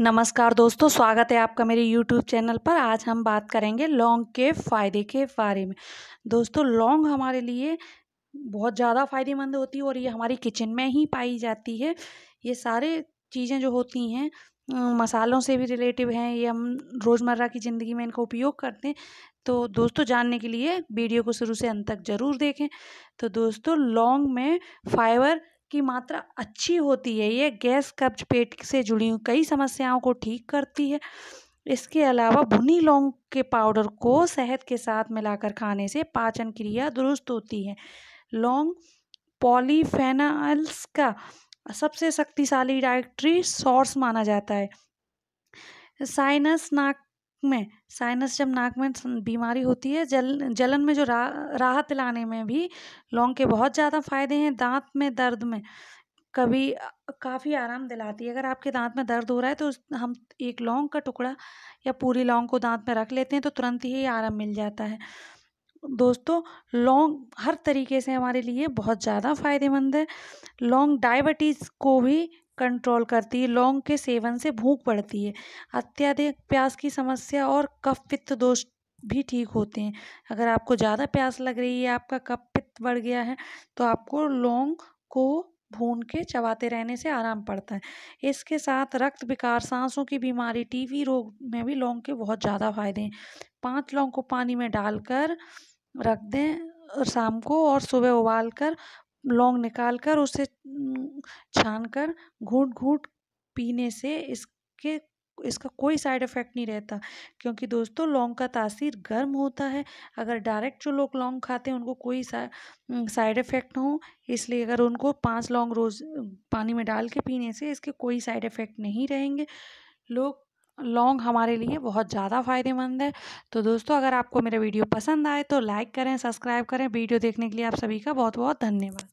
नमस्कार दोस्तों स्वागत है आपका मेरे यूट्यूब चैनल पर आज हम बात करेंगे लौंग के फ़ायदे के बारे में दोस्तों लौंग हमारे लिए बहुत ज़्यादा फ़ायदेमंद होती है और ये हमारी किचन में ही पाई जाती है ये सारे चीज़ें जो होती हैं मसालों से भी रिलेटिव हैं ये हम रोज़मर्रा की ज़िंदगी में इनका उपयोग करते हैं तो दोस्तों जानने के लिए वीडियो को शुरू से अंत तक ज़रूर देखें तो दोस्तों लौंग में फाइबर की मात्रा अच्छी होती है ये गैस कब्ज पेट से जुड़ी हुई कई समस्याओं को ठीक करती है इसके अलावा भुनी लौंग के पाउडर को शहद के साथ मिलाकर खाने से पाचन क्रिया दुरुस्त होती है लौंग पॉलीफेनाल्स का सबसे शक्तिशाली डायट्री सोर्स माना जाता है साइनस नाक में साइनस जब नाक में बीमारी होती है जल जलन में जो रा, राहत लाने में भी लौंग के बहुत ज़्यादा फायदे हैं दांत में दर्द में कभी काफ़ी आराम दिलाती है अगर आपके दांत में दर्द हो रहा है तो हम एक लौंग का टुकड़ा या पूरी लौंग को दांत में रख लेते हैं तो तुरंत ही आराम मिल जाता है दोस्तों लौंग हर तरीके से हमारे लिए बहुत ज़्यादा फायदेमंद है लौंग डायबिटीज़ को भी कंट्रोल करती है लौंग के सेवन से भूख बढ़ती है अत्यधिक प्यास की समस्या और कफ पित्त दोष भी ठीक होते हैं अगर आपको ज़्यादा प्यास लग रही है आपका कफ पित्त बढ़ गया है तो आपको लौंग को भून के चबाते रहने से आराम पड़ता है इसके साथ रक्त विकार सांसों की बीमारी टीवी रोग में भी लौंग के बहुत ज़्यादा फायदे हैं पांच लौंग को पानी में डालकर रख दें शाम को और सुबह उबाल कर लौंग निकाल कर उसे छान कर घूट घूट पीने से इसके इसका कोई साइड इफ़ेक्ट नहीं रहता क्योंकि दोस्तों लौंग का तासीर गर्म होता है अगर डायरेक्ट जो लोग लौंग खाते हैं उनको कोई साइड इफ़ेक्ट ना हो इसलिए अगर उनको पांच लौंग रोज़ पानी में डाल के पीने से इसके कोई साइड इफ़ेक्ट नहीं रहेंगे लोग लॉन्ग हमारे लिए बहुत ज़्यादा फ़ायदेमंद है तो दोस्तों अगर आपको मेरा वीडियो पसंद आए तो लाइक करें सब्सक्राइब करें वीडियो देखने के लिए आप सभी का बहुत बहुत धन्यवाद